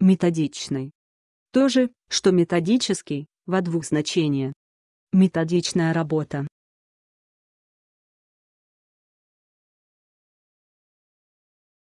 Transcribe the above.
методичный. То же, что методический, во двух значениях. Методичная работа.